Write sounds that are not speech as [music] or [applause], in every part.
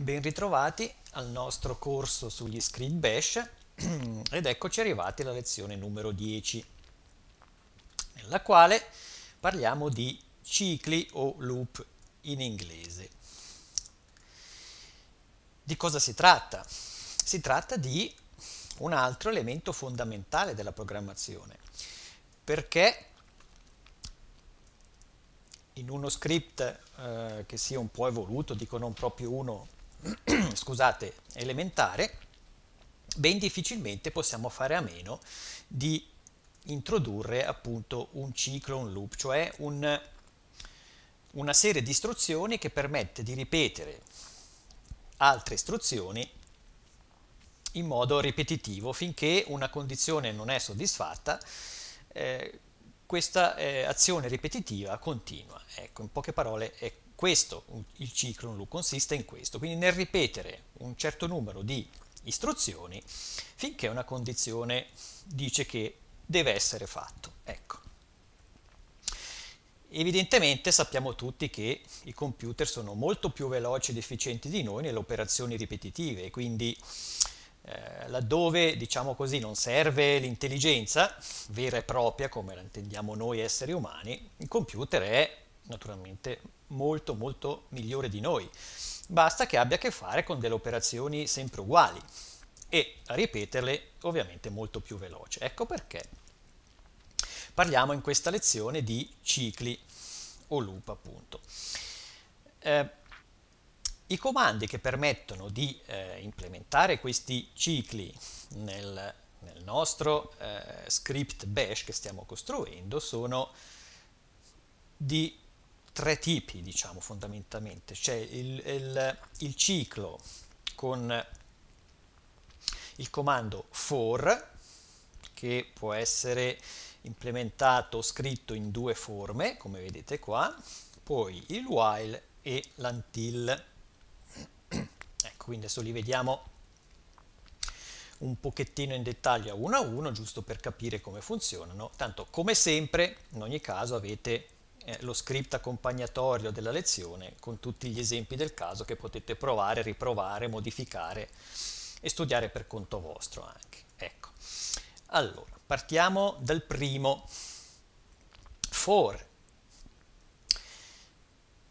Ben ritrovati al nostro corso sugli script bash [clears throat] ed eccoci arrivati alla lezione numero 10 nella quale parliamo di cicli o loop in inglese. Di cosa si tratta? Si tratta di un altro elemento fondamentale della programmazione perché in uno script eh, che sia un po' evoluto, dico non proprio uno [clears throat] scusate, elementare, ben difficilmente possiamo fare a meno di introdurre appunto un ciclo, un loop, cioè un, una serie di istruzioni che permette di ripetere altre istruzioni in modo ripetitivo finché una condizione non è soddisfatta, eh, questa eh, azione ripetitiva continua. Ecco, in poche parole è questo, il ciclo loop consiste in questo, quindi nel ripetere un certo numero di istruzioni finché una condizione dice che deve essere fatto. Ecco. Evidentemente sappiamo tutti che i computer sono molto più veloci ed efficienti di noi nelle operazioni ripetitive, quindi eh, laddove, diciamo così, non serve l'intelligenza vera e propria, come la intendiamo noi esseri umani, il computer è naturalmente molto molto migliore di noi, basta che abbia a che fare con delle operazioni sempre uguali e a ripeterle ovviamente molto più veloce. Ecco perché parliamo in questa lezione di cicli o loop appunto. Eh, i comandi che permettono di eh, implementare questi cicli nel, nel nostro eh, script bash che stiamo costruendo sono di tre tipi, diciamo fondamentalmente, c'è il, il, il ciclo con il comando for che può essere implementato o scritto in due forme, come vedete qua, poi il while e l'until. Ecco, quindi adesso li vediamo un pochettino in dettaglio a uno a uno, giusto per capire come funzionano. Tanto, come sempre, in ogni caso avete eh, lo script accompagnatorio della lezione con tutti gli esempi del caso che potete provare, riprovare, modificare e studiare per conto vostro anche. Ecco. Allora, partiamo dal primo. For.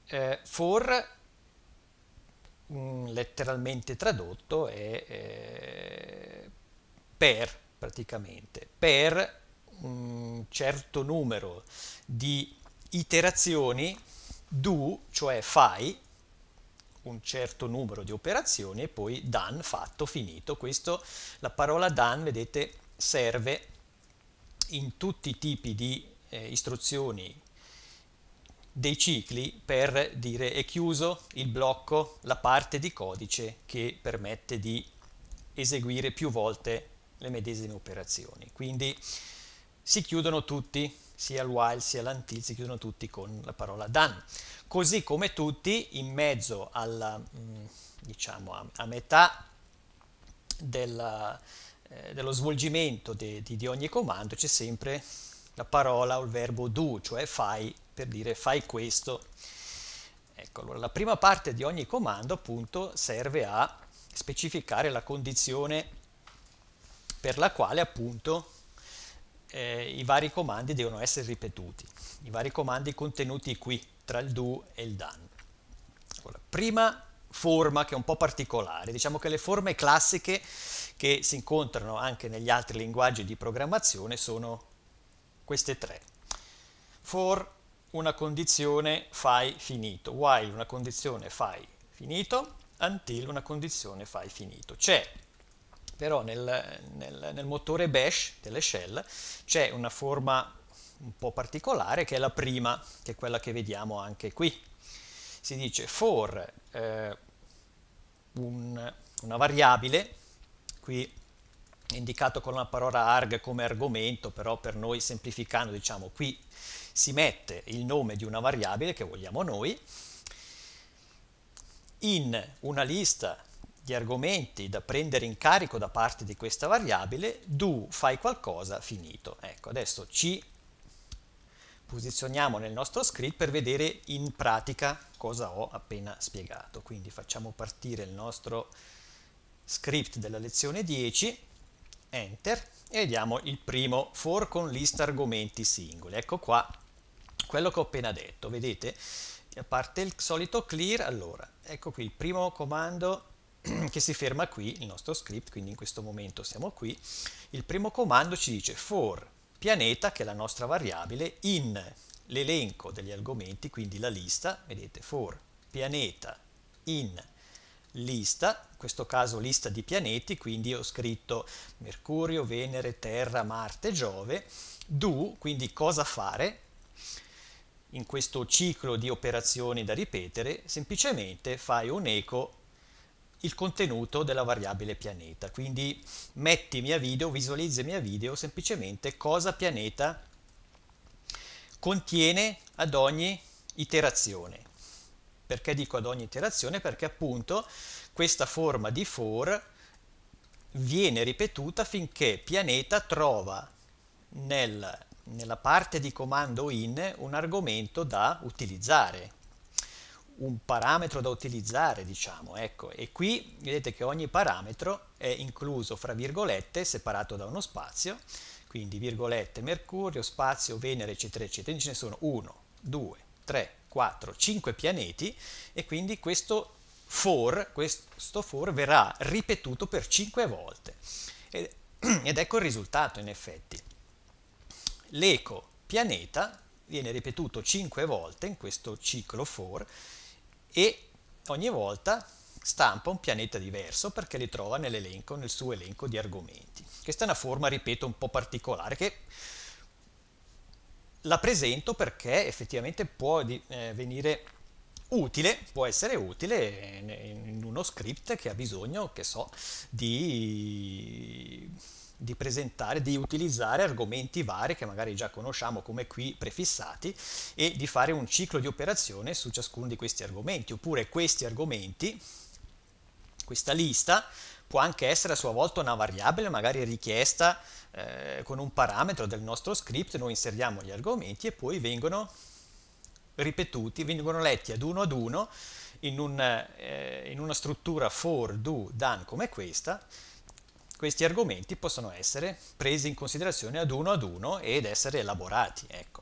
Eh, for mm, letteralmente tradotto è eh, per praticamente per un certo numero di iterazioni do, cioè fai, un certo numero di operazioni e poi done, fatto, finito. Questo, la parola done, vedete, serve in tutti i tipi di eh, istruzioni dei cicli per dire è chiuso il blocco, la parte di codice che permette di eseguire più volte le medesime operazioni. Quindi si chiudono tutti sia il while sia l'until si chiudono tutti con la parola done. Così come tutti in mezzo alla, mm, diciamo, a, a metà della, eh, dello svolgimento de, de, di ogni comando c'è sempre la parola o il verbo do, cioè fai, per dire fai questo. Ecco, allora la prima parte di ogni comando appunto serve a specificare la condizione per la quale appunto eh, i vari comandi devono essere ripetuti, i vari comandi contenuti qui tra il do e il done. Allora, prima forma che è un po' particolare, diciamo che le forme classiche che si incontrano anche negli altri linguaggi di programmazione sono queste tre. For una condizione fai finito, while una condizione fai finito, until una condizione fai finito. C'è però nel, nel, nel motore bash delle shell c'è una forma un po' particolare che è la prima, che è quella che vediamo anche qui. Si dice for eh, un, una variabile, qui è indicato con la parola arg come argomento, però per noi semplificando diciamo qui si mette il nome di una variabile che vogliamo noi, in una lista gli argomenti da prendere in carico da parte di questa variabile, do fai qualcosa, finito. Ecco, adesso ci posizioniamo nel nostro script per vedere in pratica cosa ho appena spiegato. Quindi facciamo partire il nostro script della lezione 10, enter, e vediamo il primo for con lista argomenti singoli. Ecco qua quello che ho appena detto, vedete? A parte il solito clear, allora, ecco qui il primo comando [clears throat] che si ferma qui il nostro script, quindi in questo momento siamo qui. Il primo comando ci dice for pianeta, che è la nostra variabile, in l'elenco degli argomenti, quindi la lista, vedete, for pianeta in lista, in questo caso lista di pianeti, quindi ho scritto Mercurio, Venere, Terra, Marte, Giove, do, quindi cosa fare, in questo ciclo di operazioni da ripetere, semplicemente fai un eco il contenuto della variabile pianeta. Quindi metti mia video, visualizzi mia video semplicemente cosa pianeta contiene ad ogni iterazione. Perché dico ad ogni iterazione? Perché appunto questa forma di for viene ripetuta finché pianeta trova nel, nella parte di comando in un argomento da utilizzare, un parametro da utilizzare, diciamo, ecco, e qui vedete che ogni parametro è incluso fra virgolette, separato da uno spazio, quindi virgolette, Mercurio, spazio, Venere, eccetera, eccetera, quindi ce ne sono 1, 2, 3, 4, 5 pianeti e quindi questo for, questo for verrà ripetuto per 5 volte. Ed, [clears throat] ed ecco il risultato in effetti. L'eco pianeta viene ripetuto 5 volte in questo ciclo for e ogni volta stampa un pianeta diverso perché li trova nell'elenco, nel suo elenco di argomenti. Questa è una forma, ripeto, un po' particolare che la presento perché effettivamente può eh, venire utile, può essere utile in, in uno script che ha bisogno, che so, di di presentare, di utilizzare argomenti vari che magari già conosciamo come qui prefissati e di fare un ciclo di operazione su ciascuno di questi argomenti, oppure questi argomenti, questa lista può anche essere a sua volta una variabile magari richiesta eh, con un parametro del nostro script, noi inseriamo gli argomenti e poi vengono ripetuti, vengono letti ad uno ad uno in, un, eh, in una struttura for, do, done come questa questi argomenti possono essere presi in considerazione ad uno ad uno ed essere elaborati. Ecco.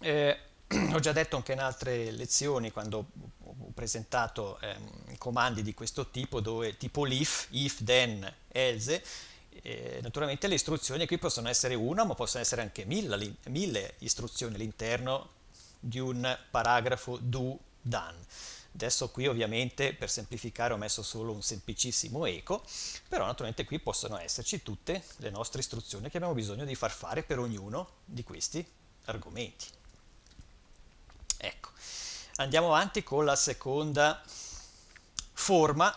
Eh, [clears throat] ho già detto anche in altre lezioni quando ho presentato ehm, comandi di questo tipo, dove, tipo if, if, then, else, eh, naturalmente le istruzioni qui possono essere una, ma possono essere anche mille, mille istruzioni all'interno di un paragrafo do, done Adesso qui ovviamente per semplificare ho messo solo un semplicissimo eco, però naturalmente qui possono esserci tutte le nostre istruzioni che abbiamo bisogno di far fare per ognuno di questi argomenti. Ecco, andiamo avanti con la seconda forma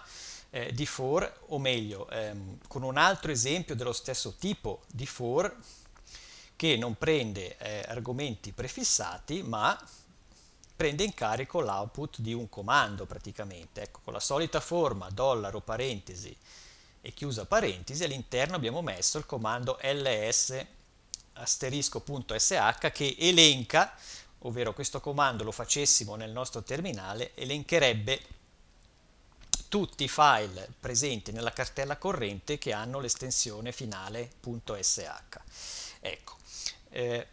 eh, di for, o meglio, ehm, con un altro esempio dello stesso tipo di for che non prende eh, argomenti prefissati ma prende in carico l'output di un comando praticamente. Ecco, con la solita forma dollaro parentesi e chiusa parentesi, all'interno abbiamo messo il comando ls asterisco.sh che elenca, ovvero questo comando lo facessimo nel nostro terminale, elencherebbe tutti i file presenti nella cartella corrente che hanno l'estensione finale.sh. Ecco, eh,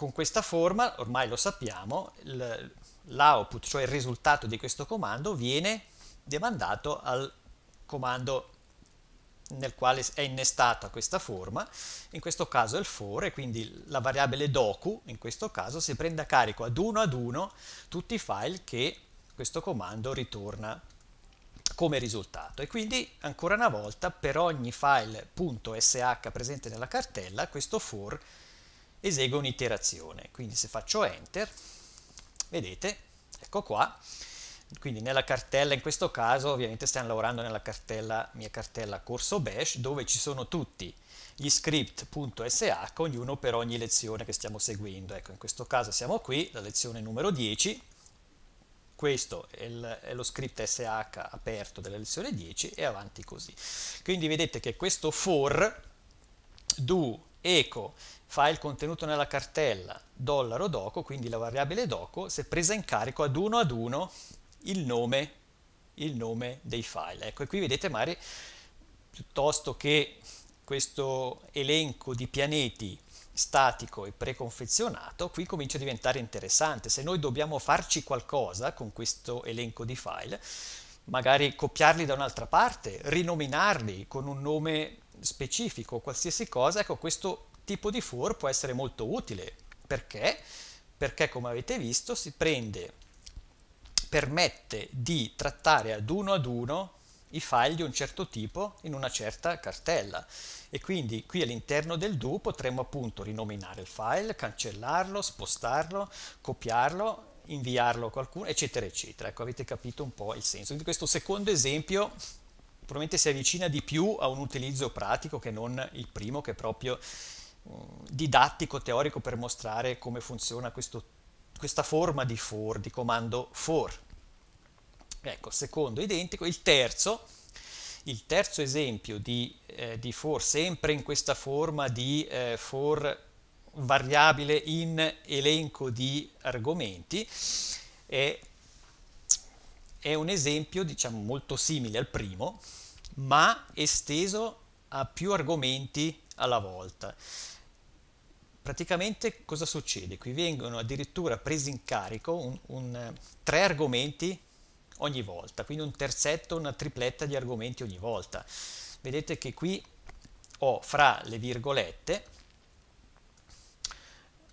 con questa forma, ormai lo sappiamo, l'output, cioè il risultato di questo comando, viene demandato al comando nel quale è innestata questa forma, in questo caso è il for e quindi la variabile docu, in questo caso, si prende a carico ad uno ad uno tutti i file che questo comando ritorna come risultato e quindi ancora una volta per ogni file.sh presente nella cartella questo for esegue un'iterazione. Quindi se faccio Enter, vedete, ecco qua, quindi nella cartella, in questo caso ovviamente stiamo lavorando nella cartella, mia cartella corso bash, dove ci sono tutti gli script.sh, ognuno per ogni lezione che stiamo seguendo. Ecco, in questo caso siamo qui, la lezione numero 10, questo è, il, è, lo script sh aperto della lezione 10 e avanti così. Quindi vedete che questo for do eco file contenuto nella cartella dollaro doco, quindi la variabile doco, si è presa in carico ad uno ad uno il nome, il nome dei file. Ecco, e qui vedete magari piuttosto che questo elenco di pianeti statico e preconfezionato, qui comincia a diventare interessante. Se noi dobbiamo farci qualcosa con questo elenco di file, magari copiarli da un'altra parte, rinominarli con un nome specifico o qualsiasi cosa, ecco questo tipo di for può essere molto utile. Perché? Perché come avete visto si prende, permette di trattare ad uno ad uno i file di un certo tipo in una certa cartella e quindi qui all'interno del do potremmo appunto rinominare il file, cancellarlo, spostarlo, copiarlo, inviarlo a qualcuno, eccetera, eccetera. Ecco, avete capito un po' il senso. Quindi questo secondo esempio probabilmente si avvicina di più a un utilizzo pratico che non il primo, che è proprio mm, didattico, teorico per mostrare come funziona questo, questa forma di for, di comando for. Ecco, secondo identico. Il terzo, il terzo esempio di, eh, di, for, sempre in questa forma di eh, for variabile in elenco di argomenti, è, è un esempio diciamo molto simile al primo, ma esteso a più argomenti alla volta. Praticamente cosa succede? Qui vengono addirittura presi in carico un, un, tre argomenti ogni volta, quindi un terzetto, una tripletta di argomenti ogni volta. Vedete che qui ho fra le virgolette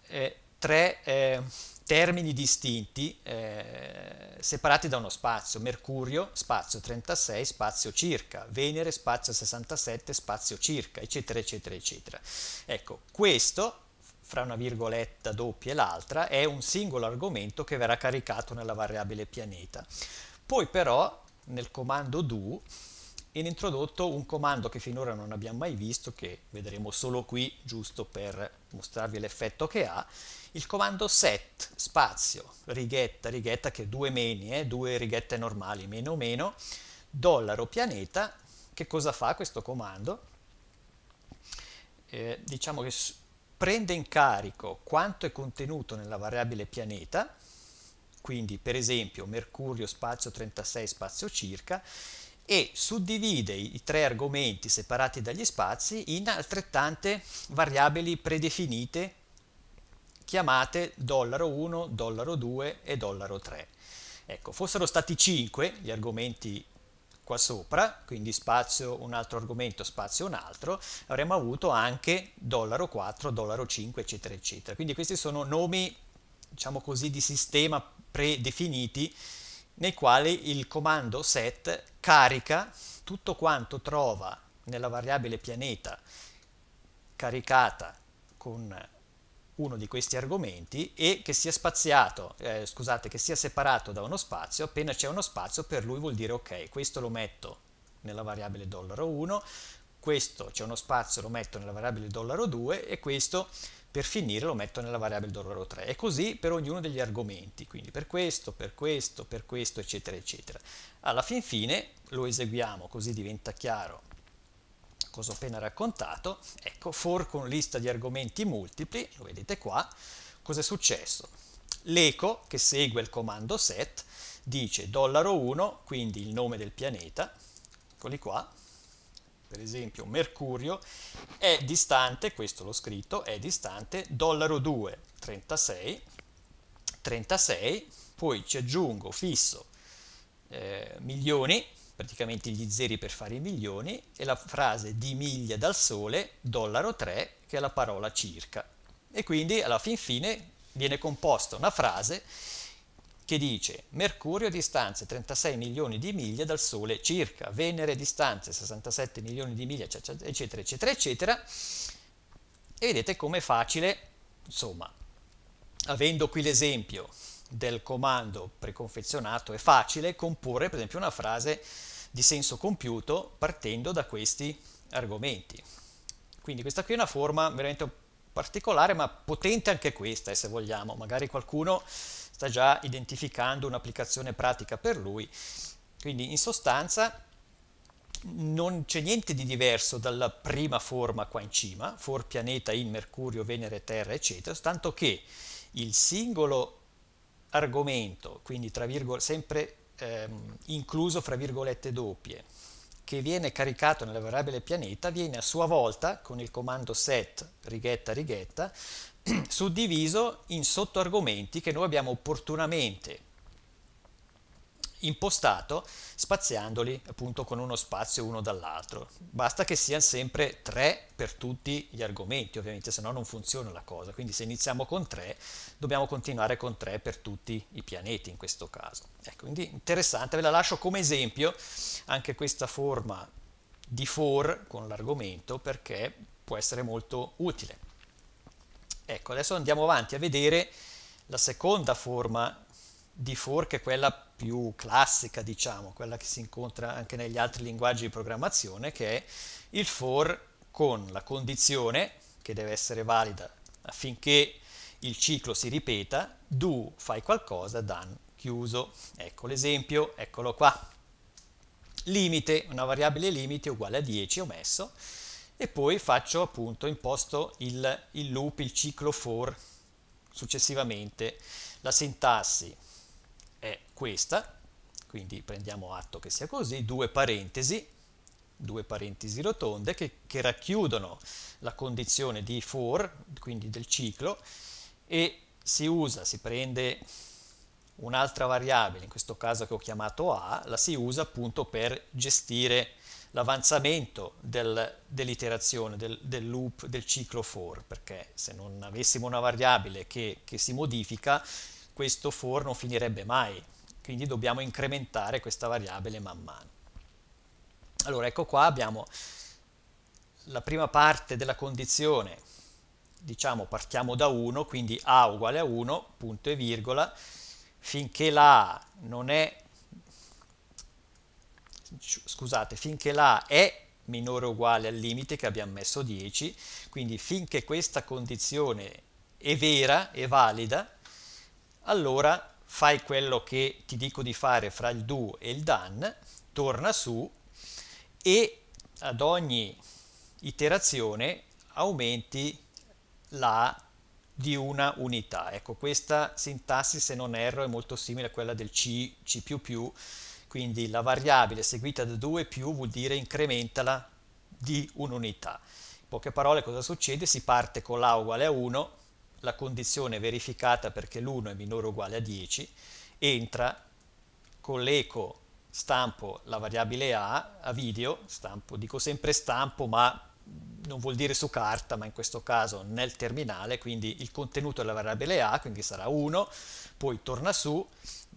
eh, tre eh, termini distinti eh, separati da uno spazio, Mercurio spazio 36, spazio circa, Venere spazio 67, spazio circa, eccetera, eccetera, eccetera. Ecco, questo fra una virgoletta doppia e l'altra, è un singolo argomento che verrà caricato nella variabile pianeta. Poi però nel comando do ed introdotto un comando che finora non abbiamo mai visto, che vedremo solo qui, giusto per mostrarvi l'effetto che ha, il comando set, spazio, righetta, righetta che due meni, eh, due righette normali, meno meno, dollaro pianeta, che cosa fa questo comando? Eh, diciamo che prende in carico quanto è contenuto nella variabile pianeta, quindi per esempio mercurio spazio 36 spazio circa, e suddivide i tre argomenti separati dagli spazi in altrettante variabili predefinite chiamate dollaro 1, dollaro 2 e dollaro 3. Ecco, fossero stati 5 gli argomenti qua sopra, quindi spazio un altro argomento, spazio un altro, avremmo avuto anche dollaro 4, dollaro 5, eccetera, eccetera. Quindi questi sono nomi, diciamo così, di sistema predefiniti nei quali il comando set carica tutto quanto trova nella variabile pianeta caricata con uno di questi argomenti e che sia spaziato, eh, scusate, che sia separato da uno spazio, appena c'è uno spazio per lui vuol dire ok, questo lo metto nella variabile dollaro 1, questo c'è uno spazio lo metto nella variabile dollaro 2 e questo per finire lo metto nella variabile dollaro 3 e così per ognuno degli argomenti, quindi per questo, per questo, per questo, eccetera, eccetera. Alla fin fine lo eseguiamo, così diventa chiaro cosa ho appena raccontato. Ecco, for con lista di argomenti multipli, lo vedete qua, cos'è successo? L'eco che segue il comando set dice dollaro 1, quindi il nome del pianeta, eccoli qua, per esempio mercurio, è distante, questo l'ho scritto, è distante dollaro 2, 36, 36, poi ci aggiungo fisso eh, milioni, praticamente gli zeri per fare i milioni, e la frase di miglia dal sole, dollaro 3, che è la parola circa. E quindi alla fin fine viene composta una frase che dice Mercurio distanze 36 milioni di miglia dal Sole circa, Venere distanze 67 milioni di miglia, eccetera, eccetera, eccetera. E vedete com'è facile, insomma, avendo qui l'esempio del comando preconfezionato, è facile comporre per esempio una frase di senso compiuto partendo da questi argomenti. Quindi questa qui è una forma veramente particolare, ma potente anche questa, eh, se vogliamo. Magari qualcuno sta già identificando un'applicazione pratica per lui. Quindi in sostanza non c'è niente di diverso dalla prima forma qua in cima, for pianeta in Mercurio, Venere, Terra, eccetera, tanto che il singolo argomento, quindi tra virgol- sempre ehm, incluso fra virgolette doppie, che viene caricato nella variabile pianeta, viene a sua volta con il comando set righetta righetta [clears throat] suddiviso in sottoargomenti che noi abbiamo opportunamente impostato spaziandoli appunto con uno spazio uno dall'altro. Basta che siano sempre tre per tutti gli argomenti, ovviamente, se no non funziona la cosa. Quindi se iniziamo con tre, dobbiamo continuare con tre per tutti i pianeti in questo caso. Ecco, quindi interessante, ve la lascio come esempio anche questa forma di for con l'argomento perché può essere molto utile. Ecco, adesso andiamo avanti a vedere la seconda forma di for che è quella più classica, diciamo, quella che si incontra anche negli altri linguaggi di programmazione, che è il for con la condizione, che deve essere valida affinché il ciclo si ripeta, do fai qualcosa, done chiuso. Ecco l'esempio, eccolo qua. Limite, una variabile limite uguale a 10 ho messo, e poi faccio appunto, imposto il, il loop, il ciclo for successivamente. La sintassi è questa, quindi prendiamo atto che sia così, due parentesi, due parentesi rotonde che, che racchiudono la condizione di for, quindi del ciclo, e si usa, si prende un'altra variabile, in questo caso che ho chiamato A, la si usa appunto per gestire l'avanzamento del, dell'iterazione, del, del, loop, del ciclo for, perché se non avessimo una variabile che, che si modifica, questo for non finirebbe mai, quindi dobbiamo incrementare questa variabile man mano. Allora, ecco qua abbiamo la prima parte della condizione, diciamo partiamo da 1, quindi a uguale a 1, punto e virgola, finché la a non è scusate, finché la è minore o uguale al limite che abbiamo messo 10, quindi finché questa condizione è vera è valida, allora fai quello che ti dico di fare fra il do e il dan, torna su e ad ogni iterazione aumenti la di una unità. Ecco, questa sintassi, se non erro, è molto simile a quella del C, C++, quindi la variabile seguita da 2 più vuol dire incrementala di un'unità. In poche parole cosa succede? Si parte con la uguale a 1, la condizione è verificata perché l'1 è minore o uguale a 10, entra, con l'eco stampo la variabile a, a video, stampo, dico sempre stampo ma non vuol dire su carta, ma in questo caso nel terminale, quindi il contenuto della variabile A, quindi sarà 1, poi torna su,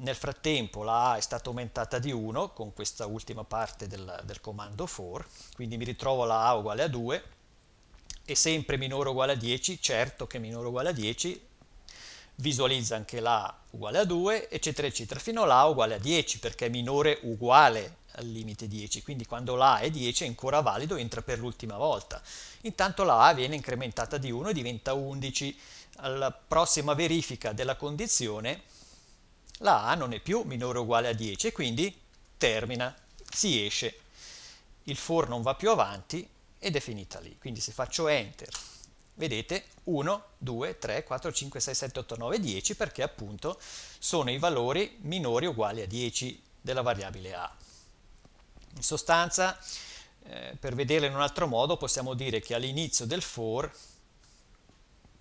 nel frattempo la A è stata aumentata di 1 con questa ultima parte del, del comando for, quindi mi ritrovo la A uguale a 2, e sempre minore o uguale a 10, certo che minore o uguale a 10, visualizza anche l'A uguale a 2, eccetera, eccetera, fino all'A uguale a 10, perché è minore uguale al limite 10, quindi quando l'A è 10 è ancora valido, entra per l'ultima volta. Intanto la A viene incrementata di 1 e diventa 11. Alla prossima verifica della condizione la A non è più minore o uguale a 10, quindi termina, si esce. Il for non va più avanti ed è finita lì. Quindi se faccio Enter vedete 1, 2, 3, 4, 5, 6, 7, 8, 9, 10 perché appunto sono i valori minori o uguali a 10 della variabile a. In sostanza, eh, per vederla in un altro modo, possiamo dire che all'inizio del for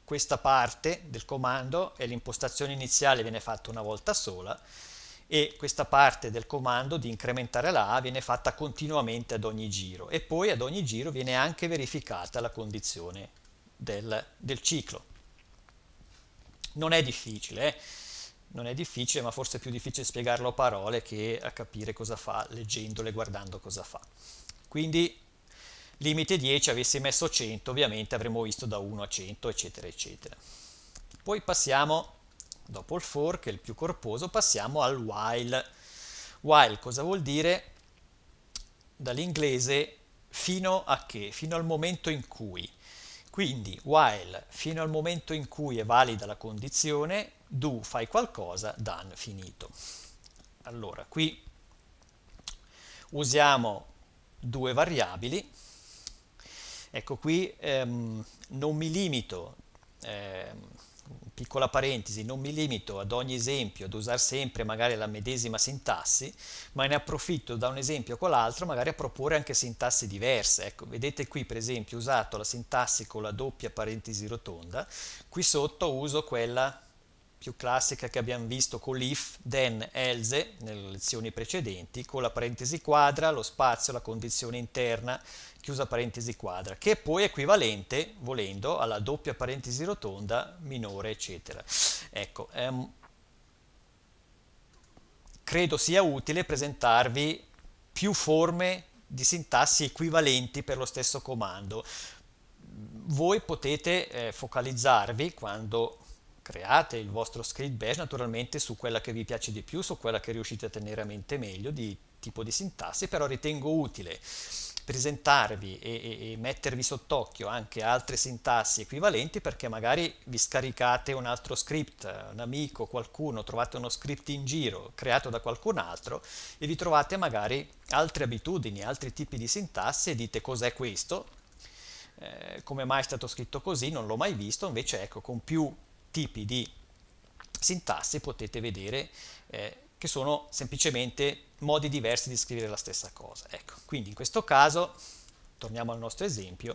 questa parte del comando e l'impostazione iniziale viene fatta una volta sola e questa parte del comando di incrementare la A viene fatta continuamente ad ogni giro e poi ad ogni giro viene anche verificata la condizione del, del ciclo. Non è difficile, eh. non è difficile, ma forse è più difficile spiegarlo a parole che a capire cosa fa leggendole, guardando cosa fa. Quindi limite 10, avessi messo 100, ovviamente avremmo visto da 1 a 100, eccetera, eccetera. Poi passiamo, dopo il for, che è il più corposo, passiamo al while. While cosa vuol dire? Dall'inglese fino a che, fino al momento in cui. Quindi while fino al momento in cui è valida la condizione, do fai qualcosa, done finito. Allora, qui usiamo due variabili. Ecco qui ehm, non mi limito ehm, piccola parentesi, non mi limito ad ogni esempio ad usare sempre magari la medesima sintassi, ma ne approfitto da un esempio con l'altro magari a proporre anche sintassi diverse. Ecco, vedete qui per esempio ho usato la sintassi con la doppia parentesi rotonda, qui sotto uso quella più classica che abbiamo visto con l'if, then, else nelle lezioni precedenti, con la parentesi quadra, lo spazio, la condizione interna, chiusa parentesi quadra, che è poi equivalente, volendo, alla doppia parentesi rotonda, minore, eccetera. Ecco, ehm, credo sia utile presentarvi più forme di sintassi equivalenti per lo stesso comando. Voi potete eh, focalizzarvi quando create il vostro script bash naturalmente su quella che vi piace di più, su quella che riuscite a tenere a mente meglio di tipo di sintassi, però ritengo utile presentarvi e, e, e mettervi sott'occhio anche altre sintassi equivalenti perché magari vi scaricate un altro script, un amico, qualcuno, trovate uno script in giro creato da qualcun altro e vi trovate magari altre abitudini, altri tipi di sintassi e dite cos'è questo, eh, come mai è stato scritto così, non l'ho mai visto, invece ecco con più tipi di sintassi potete vedere eh, che sono semplicemente modi diversi di scrivere la stessa cosa. Ecco, quindi in questo caso, torniamo al nostro esempio,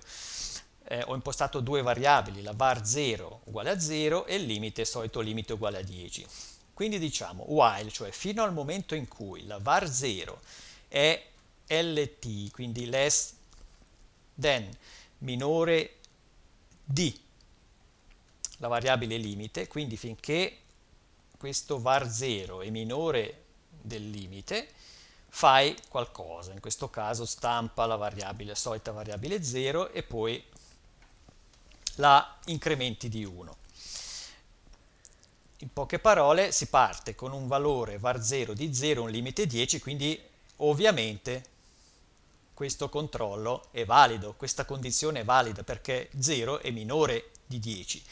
eh, ho impostato due variabili, la var 0 uguale a 0 e il limite, solito limite uguale a 10. Quindi diciamo while, cioè fino al momento in cui la var 0 è lt, quindi less than minore di la variabile limite, quindi finché questo var 0 è minore del limite, fai qualcosa, in questo caso stampa la, variabile, la solita variabile 0 e poi la incrementi di 1. In poche parole si parte con un valore var 0 di 0, un limite 10, quindi ovviamente questo controllo è valido, questa condizione è valida perché 0 è minore di 10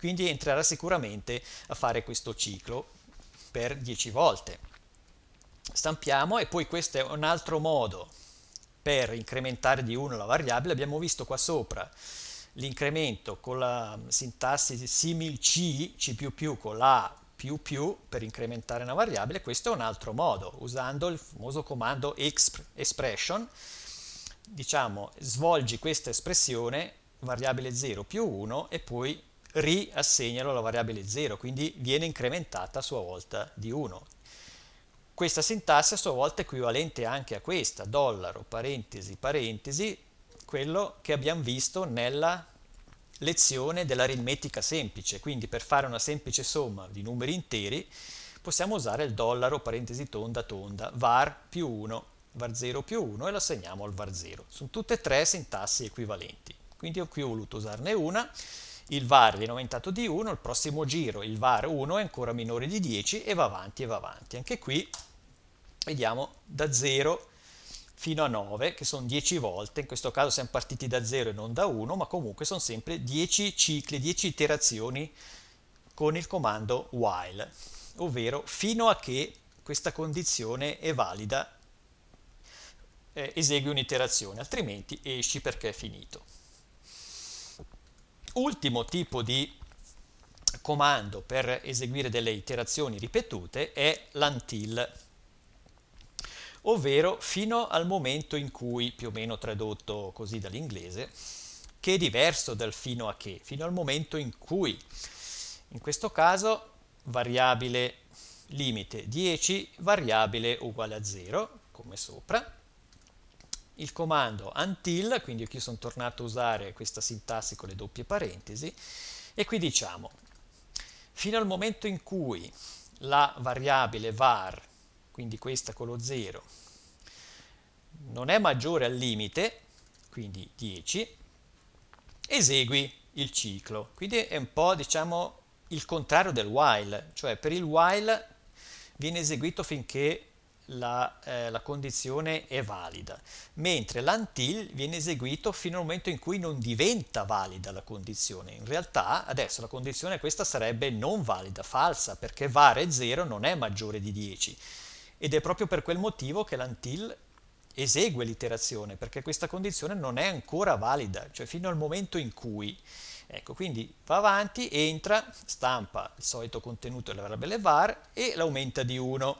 quindi entrerà sicuramente a fare questo ciclo per 10 volte. Stampiamo e poi questo è un altro modo per incrementare di 1 la variabile, abbiamo visto qua sopra l'incremento con la sintassi simil C, C++ con la più più per incrementare una variabile, questo è un altro modo, usando il famoso comando exp expression, diciamo svolgi questa espressione variabile 0 più 1 e poi riassegnalo alla variabile 0, quindi viene incrementata a sua volta di 1. Questa sintassi a sua volta è equivalente anche a questa, dollaro, parentesi, parentesi, quello che abbiamo visto nella lezione dell'aritmetica semplice, quindi per fare una semplice somma di numeri interi possiamo usare il dollaro, parentesi, tonda, tonda, var più 1, var 0 più 1 e lo assegniamo al var 0. Sono tutte e tre sintassi equivalenti, quindi ho qui ho voluto usarne una, il VAR viene aumentato di 1, il prossimo giro il VAR 1 è ancora minore di 10 e va avanti e va avanti. Anche qui vediamo da 0 fino a 9 che sono 10 volte, in questo caso siamo partiti da 0 e non da 1, ma comunque sono sempre 10 cicli, 10 iterazioni con il comando while, ovvero fino a che questa condizione è valida eh, esegui un'iterazione, altrimenti esci perché è finito ultimo tipo di comando per eseguire delle iterazioni ripetute è l'until, ovvero fino al momento in cui, più o meno tradotto così dall'inglese, che è diverso dal fino a che, fino al momento in cui, in questo caso, variabile limite 10, variabile uguale a 0, come sopra, il comando until, quindi io sono tornato a usare questa sintassi con le doppie parentesi, e qui diciamo, fino al momento in cui la variabile var, quindi questa con lo 0, non è maggiore al limite, quindi 10, esegui il ciclo. Quindi è un po', diciamo, il contrario del while, cioè per il while viene eseguito finché la, eh, la condizione è valida, mentre l'until viene eseguito fino al momento in cui non diventa valida la condizione. In realtà adesso la condizione questa sarebbe non valida, falsa, perché var 0 non è maggiore di 10 ed è proprio per quel motivo che l'until esegue l'iterazione, perché questa condizione non è ancora valida, cioè fino al momento in cui Ecco, quindi va avanti, entra, stampa il solito contenuto della variabile var e l'aumenta di 1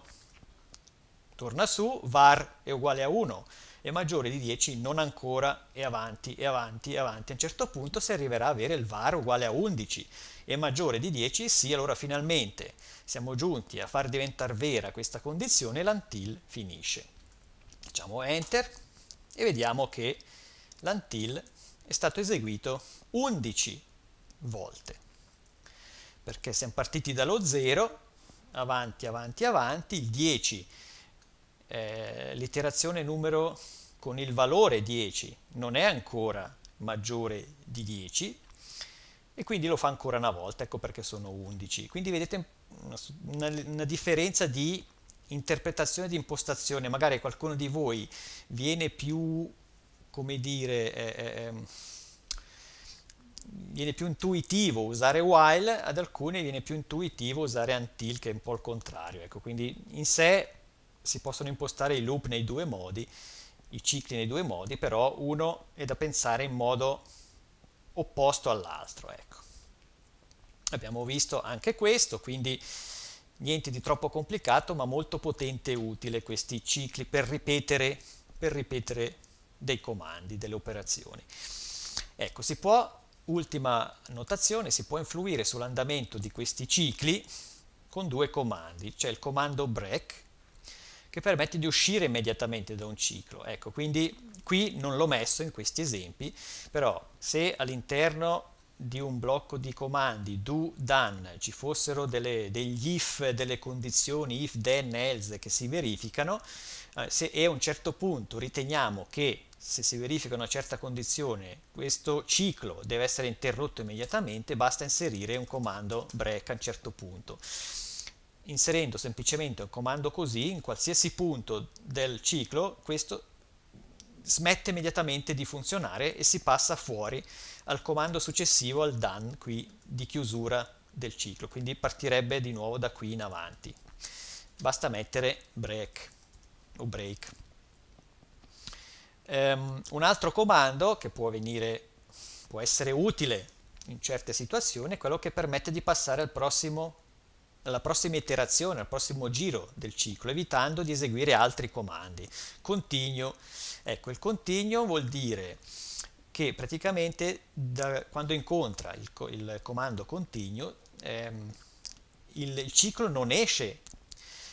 torna su, var è uguale a 1, è maggiore di 10, non ancora, e avanti, e avanti, e avanti. A un certo punto si arriverà a avere il var uguale a 11, è maggiore di 10, sì, allora finalmente siamo giunti a far diventare vera questa condizione, l'antil finisce. Facciamo enter e vediamo che l'antil è stato eseguito 11 volte, perché siamo partiti dallo 0, avanti, avanti, avanti, il 10 è eh, l'iterazione numero con il valore 10 non è ancora maggiore di 10 e quindi lo fa ancora una volta, ecco perché sono 11. Quindi vedete una, una, una differenza di interpretazione di impostazione, magari qualcuno di voi viene più, come dire, eh, eh, ehm, viene più intuitivo usare while, ad alcuni viene più intuitivo usare until, che è un po' il contrario. Ecco, quindi in sé si possono impostare i loop nei due modi, i cicli nei due modi, però uno è da pensare in modo opposto all'altro. Ecco. Abbiamo visto anche questo, quindi niente di troppo complicato, ma molto potente e utile questi cicli per ripetere, per ripetere dei comandi, delle operazioni. Ecco, si può, ultima notazione, si può influire sull'andamento di questi cicli con due comandi, cioè il comando break che permette di uscire immediatamente da un ciclo. Ecco, quindi qui non l'ho messo in questi esempi, però se all'interno di un blocco di comandi do, done ci fossero delle, degli if, delle condizioni if, then, else che si verificano eh, se, e a un certo punto riteniamo che se si verifica una certa condizione questo ciclo deve essere interrotto immediatamente basta inserire un comando break a un certo punto inserendo semplicemente un comando così in qualsiasi punto del ciclo questo smette immediatamente di funzionare e si passa fuori al comando successivo al done qui di chiusura del ciclo quindi partirebbe di nuovo da qui in avanti basta mettere break o break um, un altro comando che può venire può essere utile in certe situazioni è quello che permette di passare al prossimo alla prossima iterazione, al prossimo giro del ciclo, evitando di eseguire altri comandi. Continuo. ecco il continuo vuol dire che praticamente da, quando incontra il, il comando continuo, ehm, il, il ciclo non esce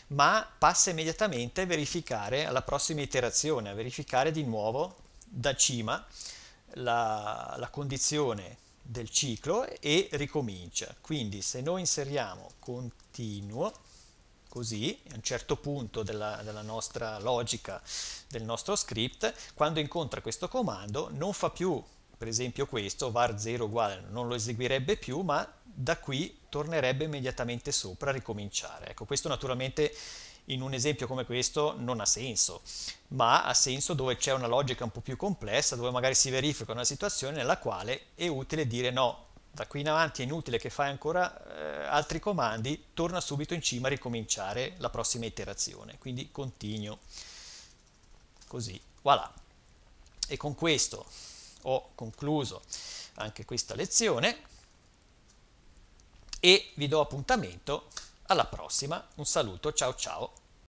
ma passa immediatamente a verificare alla prossima iterazione, a verificare di nuovo da cima la, la condizione del ciclo e ricomincia. Quindi se noi inseriamo continuo, così, a un certo punto della, della, nostra logica, del nostro script, quando incontra questo comando non fa più, per esempio questo, var 0 uguale, non lo eseguirebbe più, ma da qui tornerebbe immediatamente sopra a ricominciare. Ecco, questo naturalmente in un esempio come questo non ha senso, ma ha senso dove c'è una logica un po' più complessa, dove magari si verifica una situazione nella quale è utile dire no, da qui in avanti è inutile che fai ancora eh, altri comandi, torna subito in cima a ricominciare la prossima iterazione, quindi continuo, così, voilà. E con questo ho concluso anche questa lezione e vi do appuntamento alla prossima, un saluto, ciao ciao.